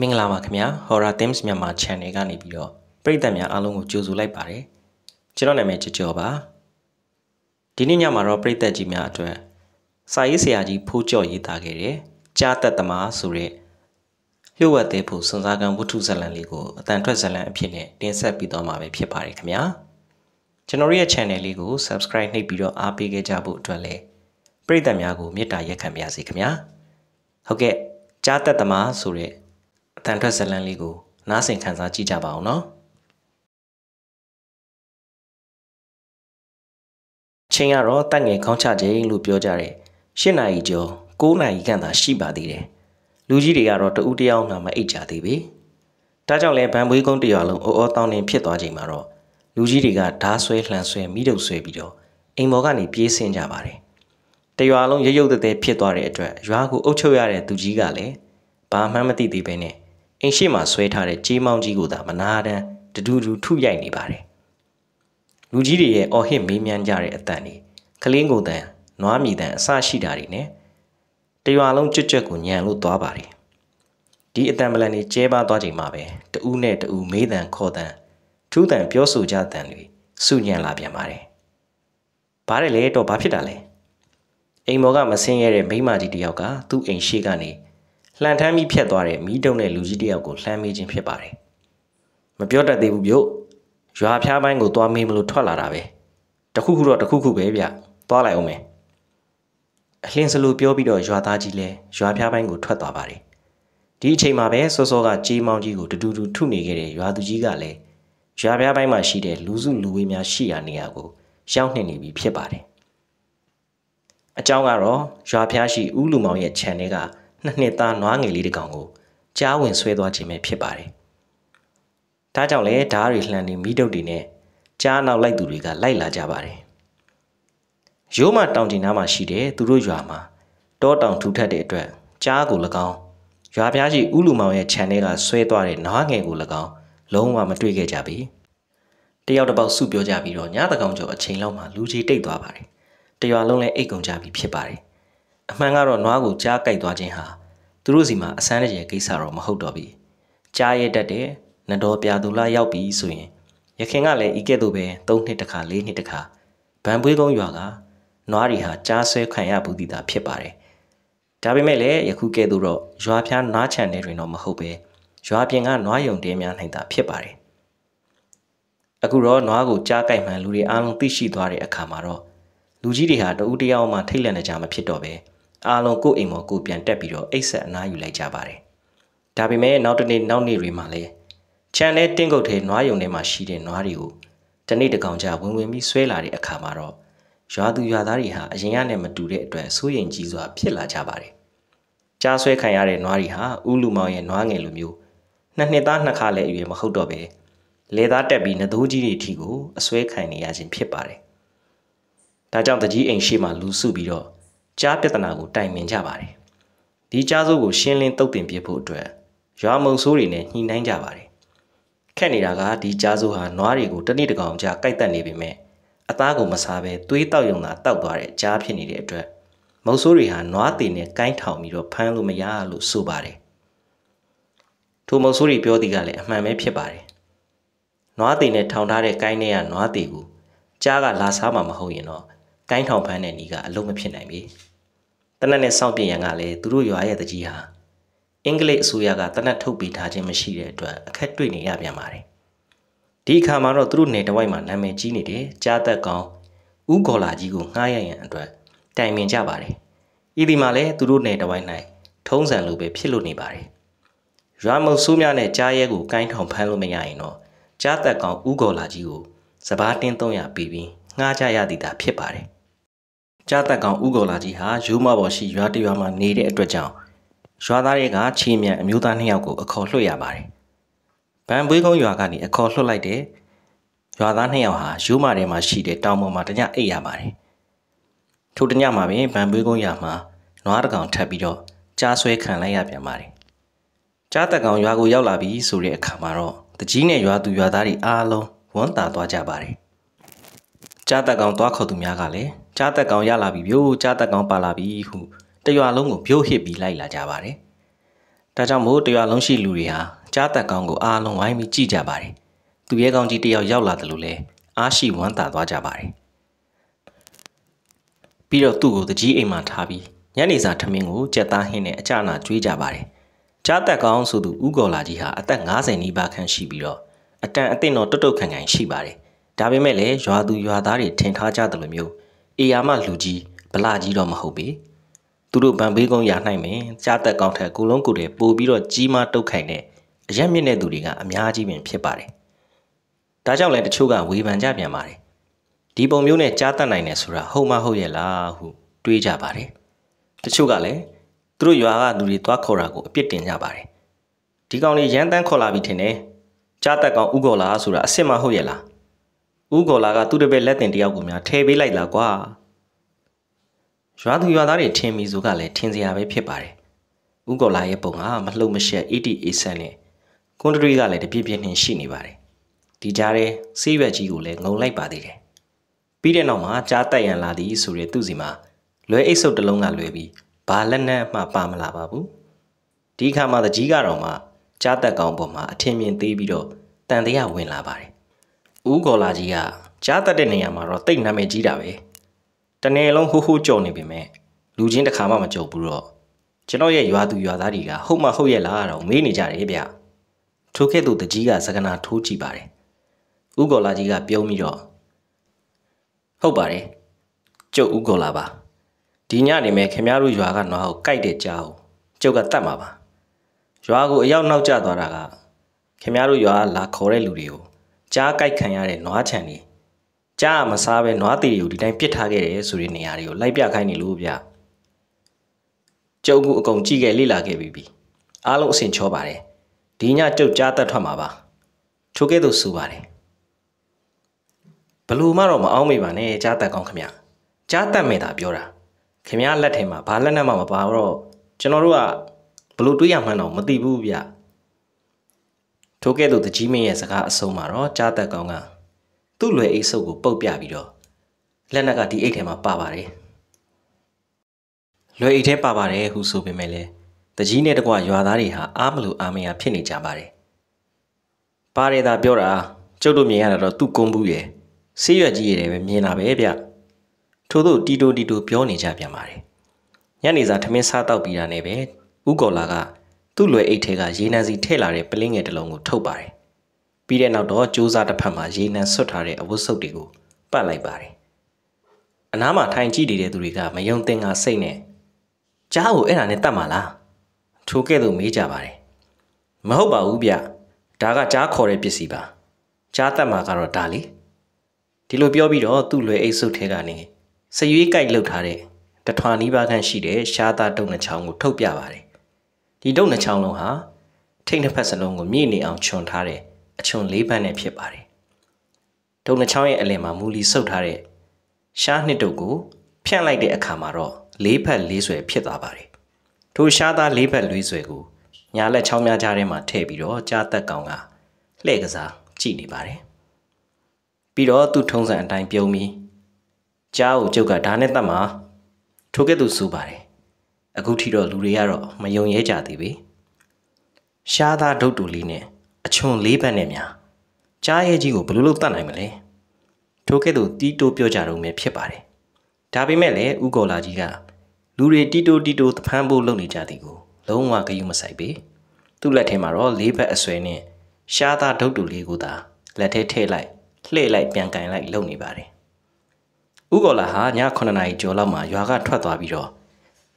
မင်္ဂလာပါခင်ဗျာ Horror Themes မြန်မာ Channel ကနေပြီးတော့ပရိသတ်များအားလုံးကိုကြိုဆိုလိုက်ပါတယ်ကျွန်တော်နာမည်ချကျော်ပါဒီနေ့ညမှာတော့ပရိသတ်ကြီးများအတွက်စာရေးဆရာကြီးဖိုးကျော်ရေးသားခဲ့တဲ့ကြားသက်သမားဆိုတဲ့လျှို့ဝှက်သေးဖို့စွန်စားကံဝတ္ထုဇာတ်လမ်းလေးကိုအတန်ထွက်ဇာတ်လမ်းအဖြစ်နဲ့တင်ဆက်ပြီးတော့မှာပဲဖြစ်ပါတယ်ခင်ဗျာကျွန်တော်ရဲ့ channel လေးကို subscribe နှိပ်ပြီးတော့အားပေးခဲ့ကြဖို့အတွက်လည်းပရိသတ်များကိုမေတ္တာရက်ခံပါရစေခင်ဗျာဟုတ်ကဲ့ကြားသက်သမားဆိုတဲ့တန်ထွက်ဇလန်းလေးကိုနားဆင်ခံစားကြည့်ကြပါအောင်နော်ချိန်ကတော့တက်ငယ်ခေါင်းချခြင်းလို့ပြောကြတယ်၈နာရီကျော်9နာရီခန့်သာရှိပါသေးတယ်လူကြီးတွေကတော့တဦးတယောက်မှမအိပ်ကြသေးပေဒါကြောင့်လဲဗန်ဘွေးကုန်းတရွာလုံးအော်အော်တောင်းနေဖြစ်သွားချိန်မှာတော့လူကြီးတွေကဓားဆွဲလှန်ဆွဲမိတုပ်ဆွဲပြီးတော့အိမ်ပေါ်ကနေပြေးဆင်းကြပါတယ်တရွာလုံးရရုပ်သက်သက်ဖြစ်သွားတဲ့အတွက်ရွာကိုအုပ်ချုပ်ရတဲ့သူကြီးကလည်းဘာမှမသိသေးပဲနဲ့အိမ်ရှိမှဆွဲထားတဲ့ကြေးမောင်းကြီးကိုသာမနာတမ်းတဒူးဒူးထုရိုက်နေပါတယ်။လူကြီးတွေရဲ့အော်ဟစ်မေးမြန်းကြတဲ့အတန်တွေကလင်းကိုတန်နွားမြည်တန်အဆရှိတာတွေနဲ့တရွာလုံးကြွက်ကြွက်ကိုညံလို့သွားပါတယ်။ဒီအတန်ပလန်တွေကျဲပါသွားချိန်မှာပဲတဦးနဲ့တဦးမေးတန်ခေါ်တန်ထူးတန်ပြောဆိုကြတန်တွေစုညံလာပြန်ပါတယ်။ဘာလဲလဲတော့ဘာဖြစ်တာလဲ။အိမ်မော်ကမဆင်းရဲတဲ့မိမကြီးတယောက်ကသူ့အိမ်ရှိကနေလှန်ထမ်းပြီးဖြတ်သွားတဲ့မီးတုံးတဲ့လူကြီးတယောက်ကိုလှမ်းမေးခြင်းဖြစ်ပါတယ်။မပြောတတ်သေးဘူးပြို့။ရွာဖျားပိုင်းကိုသွားမေးမလို့ထွက်လာတာပဲ။တခုခုတော့တခုခုပဲဗျ။သွားလိုက်အောင်မယ်။အလင်းစလိုပြောပြီးတော့ရွာသားကြီးလဲရွာဖျားပိုင်းကိုထွက်သွားပါတယ်။ဒီအချိန်မှာပဲစောစောကကြေးမောင်းကြီးကိုတူတူတူထုနေခဲ့တဲ့ရွာသူကြီးကလည်းရွာဖျားပိုင်းမှာရှိတဲ့လူစုလူဝေးများရှိရာနေရာကိုရောက်နှင်နေပြီဖြစ်ပါတယ်။အကြောင်းကတော့ရွာဖျားရှိဦးလူမောင်ရဲ့ channel ကနှစ်နှစ်သားနွားငယ်လေးတစ်ကောင်ကို ကြားဝင်ဆွဲသွားခြင်းပဲဖြစ်ပါတယ်။ဒါကြောင့်လဲဓားတွေလှန်နေမိတုပ်တွေနဲ့ကြားနောက်လိုက်သူတွေကလိုက်လာကြပါတယ်။ရိုးမတောင်ကျင်နားမှာရှိတဲ့သူတို့ရွာမှာတောတောင်ထူထပ်တဲ့အတွက်ကြားကို၎င်းရွာပြားရှိဥလူမောင်ရဲ့ခြံထဲကဆွဲသွားတဲ့နွားငယ်ကို၎င်းလုံးဝမတွေ့ခဲ့ကြပြီ။တယောက်တစ်ပေါက်စုပြောကြပြီးတော့ညတကောင်ကျော်အချိန်လောက်မှာလူကြီးတိတ်သွားပါတယ်။တရွာလုံးလည်းအိတ်ကုန်ကြပြီးဖြစ်ပါတယ်အမှန်ကတော့နွားကိုကြားကြိုက်သွားခြင်းဟာသူတို့စီမှာအဆန်းတရေကိစ္စတော့မဟုတ်တော့ပြီကြားရတတ်တယ်နတော်ပြသူလာရောက်ပြီဆိုရင်ရခင်ကလည်းဤကဲ့သို့ပဲ၃နှစ်တခါ၄နှစ်တခါဗန်ပွေးကုန်းရွာကနွားတွေဟာကြားဆွဲခံရဘူးသည်သာဖြစ်ပါတယ်ဒါပေမဲ့လည်းယခုကဲ့သို့တော့ရွာဖျားနွားချန်တွေတွင်တော့မဟုတ်ပဲရွာပြင်ကနွားယုံတဲများနိုင်တာဖြစ်ပါတယ်အခုတော့နွားကိုကြားကြိုက်မှန်လူတွေအားလုံးသိရှိသွားတဲ့အခါမှာတော့လူကြီးတွေဟာတဦးတယောက်မှထိတ်လန့်နေကြမှာဖြစ်တော့ပဲ။အားလုံးကိုယ့်အိမ်ပေါ်ကိုပြန်တက်ပြီးတော့အိတ်ဆက်အနားယူလိုက်ကြပါတယ်။ဒါပေမဲ့နောက်တစ်နေ့နောက်နေ့တွေမှာလည်းခြံလဲတင်းကုတ်ထဲနွားယုံထဲမှာရှိတဲ့နွားတွေကိုတနေ့တကောင်ကြဝင်ဝင်ပြီးဆွဲလာတဲ့အခါမှာတော့ရွာသူရွာသားတွေဟာအရင်ကနဲ့မတူတဲ့အတွက်စိုးရိမ်ကြီးစွာဖြစ်လာကြပါတယ်။ကြားဆွဲခံရတဲ့နွားတွေဟာဥလူမောင်ရဲ့နွားငယ်လိုမျိုးနှစ်နှစ်သားနှစ်ခါလဲအရွယ်မဟုတ်တော့ပဲလေသားတက်ပြီးနှသိုးကြီးတွေထီကိုအဆွဲခံနေရခြင်းဖြစ်ပါတယ်။ဒါကြောင့်တကြီးအိမ်ရှိမှလူစုပြီးတော့ကြားပြဿနာကိုတိုင်ပင်ကြပါတယ်။ဒီကြားစိုးကိုရှင်းလင်းတုတ်တင်ပြဖို့အတွက်ရွာမုံဆိုးတွေနဲ့ညှိနှိုင်းကြပါတယ်။ခက်နေတာကဒီကြားစိုးဟာနွားတွေကိုတနေ့တကောင်ကြာကိုက်တက်နေပေမဲ့အသားကိုမစားဘဲသွေးတောက်ယုံသာတောက်သွားတဲ့ကြားဖြစ်နေတဲ့အတွက်မုံဆိုးတွေဟာနွားတွေနဲ့ကိုင်းထောင်ပြီးတော့ဖမ်းလို့မရလို့ဆိုပါတယ်။ထိုမုံဆိုးတွေပြောသည်ကလည်းအမှန်ပဲဖြစ်ပါတယ်။နွားတွေနဲ့ထောင်ထားတဲ့ကိုင်းထဲကနွားတွေကိုကြားကလာစားမှာမဟုတ်ရင်တော့တိုင်းထောင်ဖမ်းတဲ့နီကအလုံးမဖြစ်နိုင်ပြီတနက်နဲ့စောင့်ပြရန်ကလည်းသူတို့ရွာရဲ့တကြီးဟာအင်္ဂလိပ်အစိုးရကတနက်ထုတ်ပေးထားခြင်းမရှိတဲ့အတွက်အခက်တွေ့နေရပြန်ပါတယ်ဒီအခါမှာတော့သူတို့နယ်တဝိုက်မှာနာမည်ကြီးနေတယ်ကြားသက်ကောင်ဥဂေါ်လာကြီးကိုငှားရရန်အတွက်တိုင်ပင်ကြပါတယ်ဤဒီမှာလည်းသူတို့နယ်တဝိုက်၌ထုံးစံလိုပဲဖြစ်လို့နေပါတယ်ရွာမုတ်ဆိုးများနဲ့ကြားရဲကိုကိုင်းထောင်ဖမ်းလို့မရရင်တော့ကြားသက်ကောင်ဥဂေါ်လာကြီးကိုစပားတင်း300ပေးပြီးငှားကြရသည်သာဖြစ်ပါတယ်ကြားတက်ကောင်ဥကောလာကြီးဟာရိုးမပေါ်ရှိရွာတရွာမှာနေတဲ့အတွက်ကြောင့်ရွာသားတွေကချီမြန်အမျိုးသားနှစ်ယောက်ကိုအခေါ်လွှတ်ရပါတယ်။ဗန်ပွေးကုန်းရွာကနေအခေါ်လွှတ်လိုက်တဲ့ရွာသားနှစ်ယောက်ဟာရိုးမထဲမှာရှိတဲ့တောင်ပေါ်မှာတညအိပ်ရပါတယ်။ထိုတညမှာပင်ဗန်ပွေးကုန်းရွာမှာနွားတကောင်ထပ်ပြီးတော့ကြားဆွဲခံလိုက်ရပြန်ပါတယ်။ကြားတက်ကောင်ရွာကိုရောက်လာပြီဆိုတဲ့အခါမှာတော့တကြီးနဲ့ရွာသူရွာသားတွေအားလုံးဝမ်းသာသွားကြပါတယ်။ကြားတက်ကောင်သွားခေါ်သူများကလည်းကြားသက်ကောင်ရလာပြီမျိုးကြားသက်ကောင်ပါလာပြီဟုတရွာလုံးကိုမြို့ဟစ်ပြီးလိုက်လာကြပါတယ်။ဒါကြောင့်မို့တရွာလုံးရှိလူတွေဟာကြားသက်ကောင်ကိုအားလုံးဝိုင်းပြီးကြည့်ကြပါတယ်။သူရဲကောင်ကြီးတယောက်ရောက်လာတယ်လို့လဲအားရှိဝမ်းသာသွားကြပါတယ်။ပြီးတော့သူ့ကိုတကြီးအိမ်မှာထားပြီးညနေစာထမင်းကိုကြက်သားဟင်းနဲ့အချနာကျွေးကြပါတယ်။ကြားသက်ကောင်ဆိုသူဥကော်လာကြီးဟာအသက်90နီးပါးခန့်ရှိပြီးတော့အတန်အသင့်တော့တွတ်တွတ်ခန့်ခန့်ရှိပါတယ်။ဒါပေမဲ့လည်းရွာသူရွာသားတွေထင်ထားကြတယ်လို့မျိုးအေယာမလူကြီးဗလာကြီးတော့မဟုတ်ပေသူတို့ဗန်ဘေးကုန်းရာနိုင်မယ်ကြားသက်ကောင်းထက်ကိုလုံးကိုတယ်ပို့ပြီးတော့ကြီးမားတုတ်ခိုင်တဲ့အရက်မြင့်တဲ့သူတွေကအများကြီးပင်ဖြစ်ပါတယ်ဒါကြောင့်လဲတချို့ကဝေဖန်ကြပြန်ပါတယ်ဒီပုံမျိုးနဲ့ကြားသက်နိုင်တယ်ဆိုတာဟုတ်မဟုတ်ရဲ့လားဟုတွေးကြပါတယ်တချို့ကလည်းသူတို့ရွာကလူတွေသွားခေါ်တာကိုအပြစ်တင်ကြပါတယ်ဒီကောင်လေးရန်တန်းခေါ်လာပြီထင်တယ်ကြားသက်ကောင်ဥကောလားဆိုတာအစ်စ်မဟုတ်ရဲ့လားဦးကော်လာကသူ့တပည့်လက်တင်တယောက်ကိုများထဲပေးလိုက်လားကွာရွာသူရွာသားတွေထင်မိဆိုကလည်းထင်စရာပဲဖြစ်ပါတယ်ဦးကော်လာရဲ့ပုံကမလှုပ်မရှက် ATA ဆန်နဲ့ကွန်တရီကလည်းတပြည့်ပြည့်နှင်ရှိနေပါတယ်ဒီကြားထဲဆေးရွက်ကြီးကိုလည်းငုံလိုက်ပါသေးတယ်ပြီးတဲ့နောက်မှာကြားတက်ရန်လာသည်ဆိုတဲ့သူ့စီမှာလွယ်အိတ်ဆုပ်တစ်လုံးကလွယ်ပြီးဘာလက်နက်မှပါမလာပါဘူးဒီခါမှာတကြီးကတော့မှကြားတက်ကောင်ပေါ်မှာအထင်မြင်သေးပြီးတော့တန်တရားဝင်လာပါတယ်ဦးကော်လာကြီးကကြားတတ်တဲ့နေရာမှာတော့တိတ်နာမည်ကြီးတာပဲတနေ့လုံးဟိုးဟိုးကြော်နေပြီမဲ့လူချင်းတစ်ခါမှမကြော်ဘူးတော့ကျွန်တော်ရဲ့ရွာသူရွာသားတွေကဟုတ်မှဟုတ်ရဲ့လားတော့မေးနေကြတယ်ဗျထိုခဲ့သူတကြီးကစကနာထိုးကြည့်ပါတယ်ဦးကော်လာကြီးကပြုံးပြီးတော့ဟုတ်ပါတယ်ကျုပ်ဦးကော်လာပါဒီညနေမဲ့ခင်ဗျားတို့ရွာကနွားကိုကြိုက်တဲ့ကြားကိုကျုပ်ကတတ်မှာပါရွာကိုအရောက်နောက်ကျသွားတာကခင်ဗျားတို့ရွာလာခေါ်တဲ့လူတွေကိုကြားကြိုက်ခံရတဲ့နွားချံတွေကြားမစားပဲနွားတီတွေကိုဒီတိုင်းပစ်ထားခဲ့တယ်ဆိုတဲ့နေရာတွေကိုလိုက်ပြခိုင်းနေလို့ဗျကျုပ်ကအကုန်ကြည့်ခဲ့လေ့လာခဲ့ပြီးပြီအားလုံးအစင်ချောပါတယ်ဒီညကျုပ်ကြားတတ်ထွက်မှာပါထိုကဲ့သို့ဆိုပါတယ်ဘလူမတော့မအောင်မိပါနဲ့ကြားတတ်ကောင်းခမကြားတတ်မယ်သာပြောတာခမလက်ထဲမှာဘာလက်နက်မှမပါတော့ကျွန်တော်တို့ကဘလူတွေးရမှန်းတော့မသိဘူးဗျထိုကဲ့သို့တကြီးမင်းရဲ့စကားအဆုံးမှာတော့ကြားသက်ကောင်းကသူ့လွယ်အိတ်ဆုပ်ကို ပုတ်ပြပြီးတော့လက်နက်ကဒီအိတ်ထဲမှာပါပါတယ်လွယ်အိတ်ထဲပါပါတယ်ဟုဆိုပေမဲ့လည်းတကြီးနဲ့တကွရွာသားတွေဟာအားမလို့အားမရဖြစ်နေကြပါတယ်ပါတယ်သာပြောတာကျုပ်တို့မြင်ရတာတော့သူ့ကုန်းဘူးရဲ့ဆေးရွက်ကြီးရဲ့ပဲမြင်တာပဲဗျထို့သို့တီတိုတီတိုပြောနေကြပြန်ပါတယ်ညနေစာထမင်းစားတောက်ပြီးတာနဲ့ပဲဥကော်လာကသူ့လွယ်အိတ်ထဲကရေနံစီထည့်လာတဲ့ပလင်းငယ်တစ်လုံးကိုထုတ်ပါတယ်။ပြီးတဲ့နောက်တော့ကြိုးစားတစ်ဖက်မှာရေနံဆွတ်ထားတဲ့အဝတ်စုပ်တွေကိုပတ်လိုက်ပါတယ်။အနားမှာထိုင်ကြည့်နေတဲ့သူတွေကမယုံသင်္ကာစိတ်နဲ့ကြားကိုအဲ့ဒါနဲ့တတ်မှာလား။ထိုးခဲ့သူမေးကြပါတယ်။မဟုတ်ပါဘူးဗျ။ဒါကကြားခေါ်တဲ့ပစ္စည်းပါ။ကြားတတ်မှာကတော့ဒါလေ။ဒီလိုပြောပြီးတော့သူ့လွယ်အိတ်စုပ်ထဲကနေစရွေးကြိုက်လှုပ်ထားတဲ့တထွာနီးပါးခန့်ရှိတဲ့ရှားသားတုံနှချောင်းကိုထုတ်ပြပါတယ်ဒီတုတ်နှချောင်းလုံးဟာထိတ်နှစ်ဖက်စလုံးကိုမြည်နေအောင်ခြုံထားတဲ့အခြုံ၄ဘက်နဲ့ဖြစ်ပါတယ်။တုတ်နှချောင်းရဲ့အလင်မှာမူလီဆုပ်ထားတဲ့ရှားနှစ်တုတ်ကိုဖြန့်လိုက်တဲ့အခါမှာတော့၄ဖက်၄ဆွဲ ဖြစ်သွားပါတယ်။ထိုရှားသား၄ဖက်၄ဆွဲကိုညာလက်ချောင်းများကြားထဲမှာထည့်ပြီးတော့ကြားသက်ကောင်ကလှည့်ကစားကြည့်နေပါတယ်။ပြီးတော့သူ့ထုံးစံအတိုင်းပြုံးပြီးကြားကိုကျုပ်ကဒါနဲ့တတ်မှာထိုကဲ့သို့စူပါတယ်အခုထိတော့လူတွေကတော့မယုံရဲကြသေးပဲရှားသားဒုတ်တူလေးနဲ့အချွန်လေးပတ်နဲ့များကြားရဲကြီးကိုဘယ်လိုလုပ်တတ်နိုင်မလဲထိုကဲ့သို့တီးတိုးပြောကြတော့မယ်ဖြစ်ပါတယ်ဒါပေမဲ့လည်းဥကောလာကြီးကလူတွေတီးတိုးတီးတိုးသဖမ်းဖို့လုပ်နေကြသည်ကိုလုံးဝဂရုမစိုက်ပေသူ့လက်ထဲမှာတော့လေးဘက်အဆွဲနဲ့ရှားသားဒုတ်တူလေးကိုသာလက်ထဲထည့်လိုက်လှည့်လိုက်ပြန်ကင်လိုက်လုပ်နေပါတယ်ဥကောလာဟာည9နာရီကျော်လောက်မှရွာကထွက်သွားပြီးတော့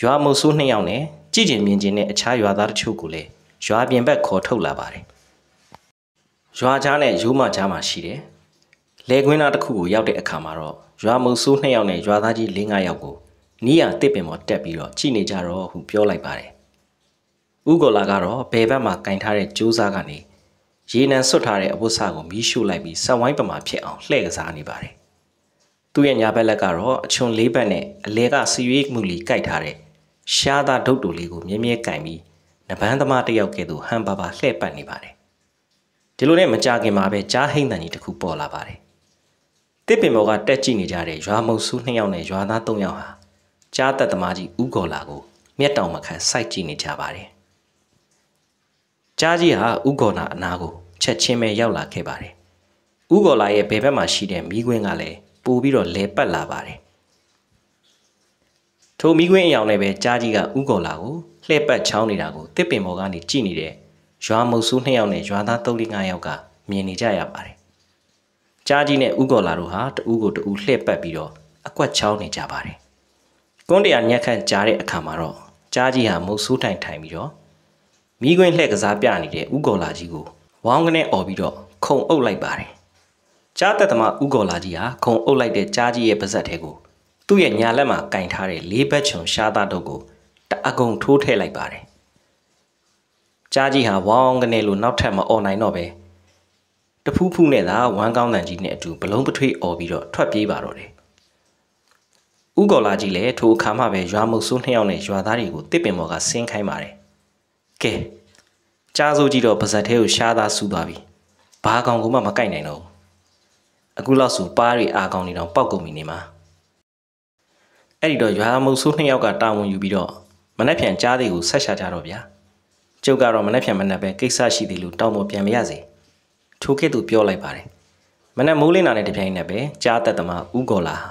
ရွာမုတ်ဆိုးနှစ်ယောက်နဲ့ကြည်ကျင်မြင်ကျင်တဲ့အခြားရွာသားတချို့ကိုလည်းရွာပြင်ဘက်ခေါ်ထုတ်လာပါတယ်။ရွာချားနဲ့ရိုးမချားမှာရှိတယ်။လေခွင်းသားတစ်ခုကိုရောက်တဲ့အခါမှာတော့ရွာမုတ်ဆိုးနှစ်ယောက်နဲ့ရွာသားကြီး၄၅ယောက်ကိုနီးရတစ်ပင်ပေါ်တက်ပြီးတော့ကြည်နေကြတော့ဟုပြောလိုက်ပါတယ်။ဥကောလာကတော့ဘယ်ဘက်မှာကင်ထားတဲ့ကြိုးစားကနေရေနံဆွတ်ထားတဲ့အဝတ်စကိုမီးရှို့လိုက်ပြီးဆက်ဝိုင်းပမာဖြစ်အောင်လှည့်ကစားနေပါတယ်။သူ့ရဲ့ညာဘက်လက်ကတော့အချွန်လေးဘက်နဲ့အလဲကဆွေးမှုလီကိုက်ထားတဲ့ရှားသားဒုတ်တူလေးကိုမြဲမြဲကင်ပြီးနဗန်းသမားတယောက်ကဲ့သို့ဟန်ပါပါလှည့်ပတ်နေပါတယ်ဒီလိုနဲ့မကြခင်မှာပဲကြားဟိမ့်တန်ကြီးတစ်ခုပေါ်လာပါတယ်တစ်ပင်ပေါ်ကတက်ကြည့်နေကြတဲ့ရွာမုံဆူးနှစ်ယောက်နဲ့ရွာသားသုံးယောက်ဟာကြားသက်သမားကြီးဥကော်လာကိုမျက်တောင်မခံစိုက်ကြည့်နေကြပါတယ်ကြားကြီးဟာဥကော်လာအနာကိုချက်ချင်းပဲရောက်လာခဲ့ပါတယ်ဥကော်လာရဲ့ဘယ်ဘက်မှာရှိတဲ့မိကွင်းကလည်းပို့ပြီးတော့လဲပတ်လာပါတယ်ထိုမိခွင်းအယောင်နဲ့ပဲကြားကြီးကဥကော်လာကိုလှည့်ပတ်ချောင်းနေတာကိုတစ်ပင်ပေါ်ကနေကြည့်နေတဲ့ရွာမုတ်ဆူးနှစ်ယောက်နဲ့ရွာသား၃၄၅ယောက်ကမြင်နေကြရပါတယ်။ကြားကြီးနဲ့ဥကော်လာတို့ဟာတဦးကိုတဦးလှည့်ပတ်ပြီးတော့အကွက်ချောင်းနေကြပါတယ်။ကွန်းတရာညက်ခန့်ကြားတဲ့အခါမှာတော့ကြားကြီးဟာမုတ်ဆူးတိုင်ထိုင်ပြီးတော့မိခွင်းလှည့်ကစားပြနေတဲ့ဥကော်လာကြီးကိုဝေါင်းကနေអော်ပြီးတော့ခုံအုပ်လိုက်ပါတယ်။ကြားသက်သမားဥကော်လာကြီးဟာခုံအုပ်လိုက်တဲ့ကြားကြီးရဲ့ပါဇက်ထဲကိုသူ့ရဲ့ညာလက်မှာကင်ထားတဲ့လေးဘက်ချုံရှားသားတို့ကိုတအကုံထိုးထည့်လိုက်ပါတယ်။ကြားကြီးဟာဝေါင်းကနေလို့နောက်ထပ်မအော်နိုင်တော့ပဲတဖူးဖူးနဲ့သာဝမ်းကောင်းတန်ကြီးနဲ့အတူဘလုံးပထွေးအော်ပြီးတော့ထွက်ပြေးပါတော့တယ်။ဥကော်လာကြီးလည်းထိုအခါမှပဲရွာမုတ်ဆိုးနှစ်ယောက်နဲ့ရွာသားတွေကိုတစ်ပင်ပေါ်ကဆင်းခိုင်းပါတယ်။ကဲကြားစိုးကြီးတော့ပါဇက်သေးကိုရှားသားဆူသွားပြီ။ဘာကောင်ကမှမကိုက်နိုင်တော့ဘူး။အခုလောက်ဆိုပါးတွေအာကောင်နေတော့ပောက်ကုန်ပြီနေမှာ။အဲ့ဒီတော့ရွာမုတ်ဆိုးနှစ်ယောက်ကတာဝန်ယူပြီးတော့မနှက်ဖြန်ကြားသေးကိုဆက်ရှာကြတော့ဗျာကျုပ်ကတော့မနှက်ဖြန်မနှက်ပဲကိစ္စရှိသေးလို့တောင်းပေါ်ပြန်မရစေထိုခေတ်သူပြောလိုက်ပါတယ်မနှက်မိုးလင်းလာတဲ့တပြိုင်နက်ပဲကြားသက်သမားဦးကောလာဟာ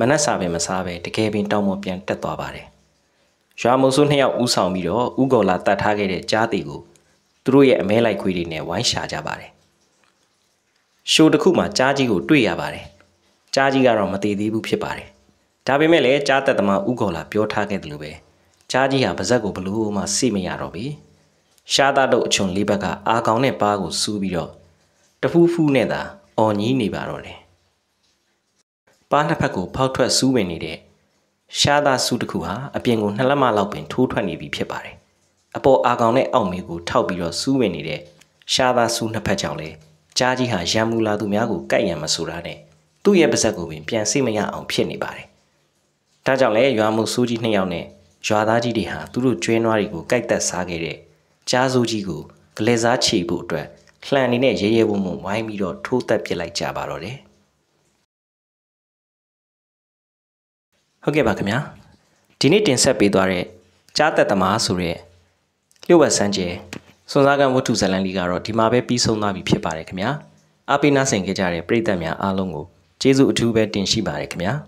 မနှက်စာပင်မစားပဲတကယ်ပင်တောင်းပေါ်ပြန်တက်သွားပါတယ်ရွာမုတ်ဆိုးနှစ်ယောက်ဦးဆောင်ပြီးတော့ဦးကောလာတတ်ထားခဲ့တဲ့ကြားသေးကိုသူတို့ရဲ့အမဲလိုက်ခွေးတွေနဲ့ဝိုင်းရှာကြပါတယ်ရှိုးတစ်ခုမှာကြားကြီးကို တွေ့ရပါတယ်ကြားကြီးကတော့မတည်သေးဘူးဖြစ်ပါတယ်ဒါပေမဲ့လည်းကြားသက်သမားဥကောလာပြောထားခဲ့တယ်လို့ပဲကြားကြီးဟာပါဇက်ကိုဘလို့မှစိမရတော့ပြီရှားသားတို့အချွန်လေးဘက်ကအာကောင်နဲ့ပါးကိုစူးပြီးတော့တဖူးဖူးနဲ့သာ အော်ညီးနေပါတော့တယ်ပါးနှစ်ဖက်ကိုဖောက်ထွက်စူးဝင်နေတဲ့ရှားသားစူးတစ်ခုဟာအပြင်ကိုနှစ်လက်မလောက်ပင်ထိုးထွက်နေပြီဖြစ်ပါတယ်အပေါ်အာကောင်နဲ့အောက်မေးကိုထောက်ပြီးတော့စူးဝင်နေတဲ့ရှားသားစူးနှစ်ဖက်ကြောင့်လေကြားကြီးဟာရံမူလာသူများကိုကတ်ရံမဆိုတာနဲ့သူ့ရဲ့ပါဇက်ကိုပင်ပြန်စိမရအောင်ဖြစ်နေပါတယ်။ဒါကြောင့်လဲရွာမှုစိုးကြီးနှစ်ယောက်နဲ့ရွာသားကြီးတွေဟာသူတို့ကျွဲနွားတွေကိုကိုက်တက်စားခဲ့တဲ့ကြားစိုးကြီးကိုဂလဲစားချေဖို့အတွက်လှန်နေနဲ့ရဲရဲဝုံဝုံဝိုင်းပြီးတော့ထိုးတက်ပစ်လိုက်ကြပါတော့တယ်။ဟုတ်ကဲ့ပါခင်ဗျာ။ဒီနေ့တင်ဆက်ပေးသွားတဲ့ကြားသက်သမားဆိုတဲ့လျှို့ဝှက်စမ်းကျဲစွန်စားကံဝတ္ထုဇလန်လီကတော့ဒီမှာပဲပြီးဆုံးသွားပြီဖြစ်ပါတယ်ခင်ဗျာအားပေးနာဆင်ခဲ့ကြတဲ့ပရိသတ်များအားလုံးကိုကျေးဇူးအထူးပဲတင်ရှိပါတယ်ခင်ဗျာ။